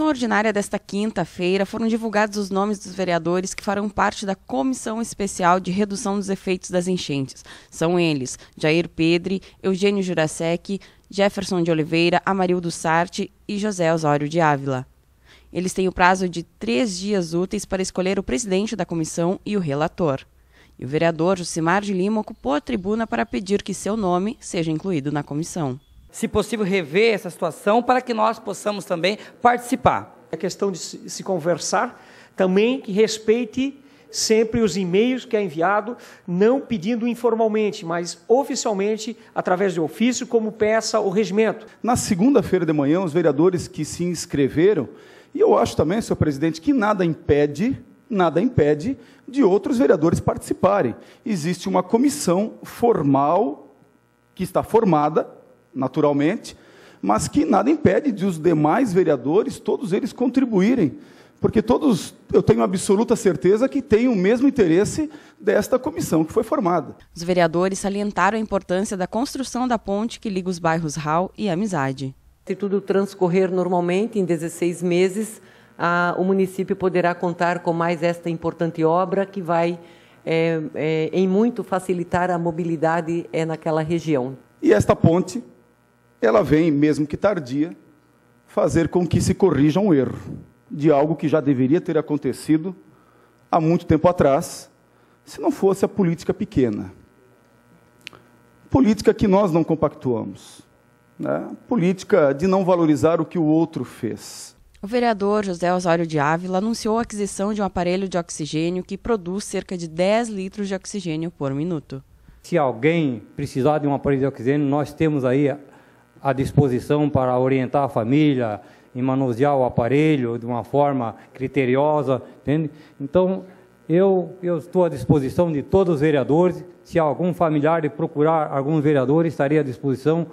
sessão ordinária desta quinta-feira foram divulgados os nomes dos vereadores que farão parte da Comissão Especial de Redução dos Efeitos das Enchentes. São eles Jair Pedre, Eugênio Jurasek, Jefferson de Oliveira, Amarildo Sarte e José Osório de Ávila. Eles têm o prazo de três dias úteis para escolher o presidente da comissão e o relator. E o vereador Josimar de Lima ocupou a tribuna para pedir que seu nome seja incluído na comissão se possível, rever essa situação para que nós possamos também participar. A é questão de se conversar também que respeite sempre os e-mails que é enviado, não pedindo informalmente, mas oficialmente, através de ofício, como peça o regimento. Na segunda-feira de manhã, os vereadores que se inscreveram, e eu acho também, senhor presidente, que nada impede, nada impede de outros vereadores participarem. Existe uma comissão formal que está formada naturalmente, mas que nada impede de os demais vereadores, todos eles contribuírem, porque todos, eu tenho absoluta certeza que têm o mesmo interesse desta comissão que foi formada. Os vereadores salientaram a importância da construção da ponte que liga os bairros Raul e Amizade. Se tudo transcorrer normalmente, em 16 meses, a, o município poderá contar com mais esta importante obra que vai, é, é, em muito, facilitar a mobilidade é, naquela região. E esta ponte ela vem, mesmo que tardia, fazer com que se corrija um erro de algo que já deveria ter acontecido há muito tempo atrás, se não fosse a política pequena. Política que nós não compactuamos. Né? Política de não valorizar o que o outro fez. O vereador José Osório de Ávila anunciou a aquisição de um aparelho de oxigênio que produz cerca de 10 litros de oxigênio por minuto. Se alguém precisar de um aparelho de oxigênio, nós temos aí à disposição para orientar a família e manusear o aparelho de uma forma criteriosa, entende? Então, eu, eu estou à disposição de todos os vereadores. Se algum familiar de procurar algum vereador, estaria à disposição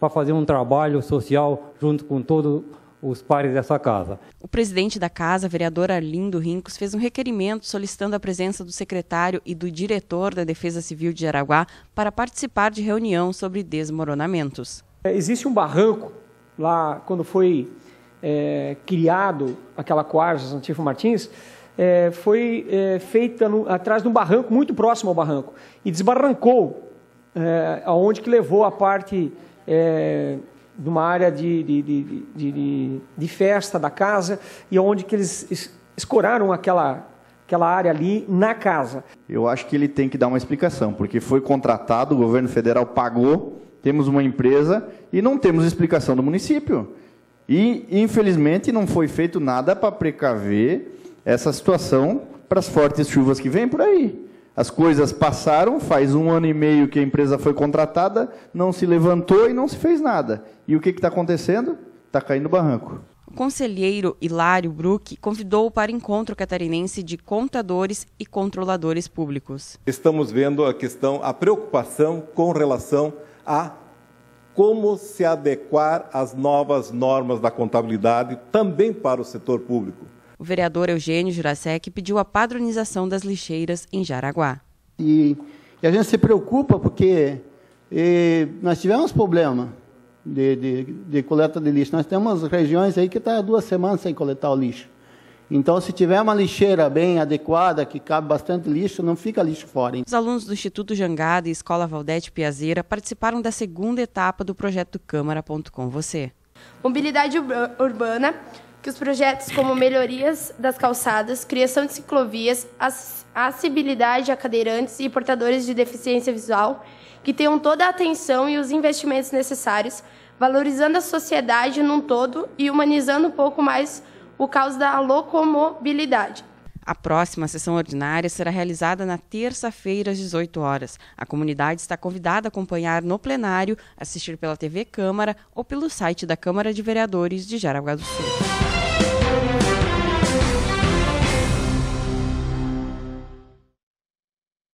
para fazer um trabalho social junto com todos os pares dessa casa. O presidente da casa, vereador Arlindo Rincos, fez um requerimento solicitando a presença do secretário e do diretor da Defesa Civil de Araguá para participar de reunião sobre desmoronamentos. É, existe um barranco lá, quando foi é, criado aquela Coarsa Santifo Martins, é, foi é, feita no, atrás de um barranco, muito próximo ao barranco, e desbarrancou, é, aonde que levou a parte é, de uma área de, de, de, de, festa da casa, e onde que eles escoraram aquela, aquela área ali na casa. Eu acho que ele tem que dar uma explicação, porque foi contratado, o governo federal pagou temos uma empresa e não temos explicação do município. E, infelizmente, não foi feito nada para precaver essa situação para as fortes chuvas que vêm por aí. As coisas passaram, faz um ano e meio que a empresa foi contratada, não se levantou e não se fez nada. E o que está acontecendo? Está caindo barranco. O conselheiro Hilário Bruck convidou para encontro catarinense de contadores e controladores públicos. Estamos vendo a questão, a preocupação com relação a como se adequar às novas normas da contabilidade também para o setor público. O vereador Eugênio Jurasek pediu a padronização das lixeiras em Jaraguá. E, e a gente se preocupa porque e, nós tivemos problema de, de, de coleta de lixo. Nós temos regiões aí que estão tá duas semanas sem coletar o lixo. Então, se tiver uma lixeira bem adequada, que cabe bastante lixo, não fica lixo fora. Hein? Os alunos do Instituto Jangada e Escola Valdete Piazeira participaram da segunda etapa do projeto Câmara.com Você. Mobilidade urbana, que os projetos como melhorias das calçadas, criação de ciclovias, acessibilidade a cadeirantes e portadores de deficiência visual, que tenham toda a atenção e os investimentos necessários, valorizando a sociedade num todo e humanizando um pouco mais o causa da locomobilidade. A próxima sessão ordinária será realizada na terça-feira, às 18 horas. A comunidade está convidada a acompanhar no plenário, assistir pela TV Câmara ou pelo site da Câmara de Vereadores de Jaraguá do Sul.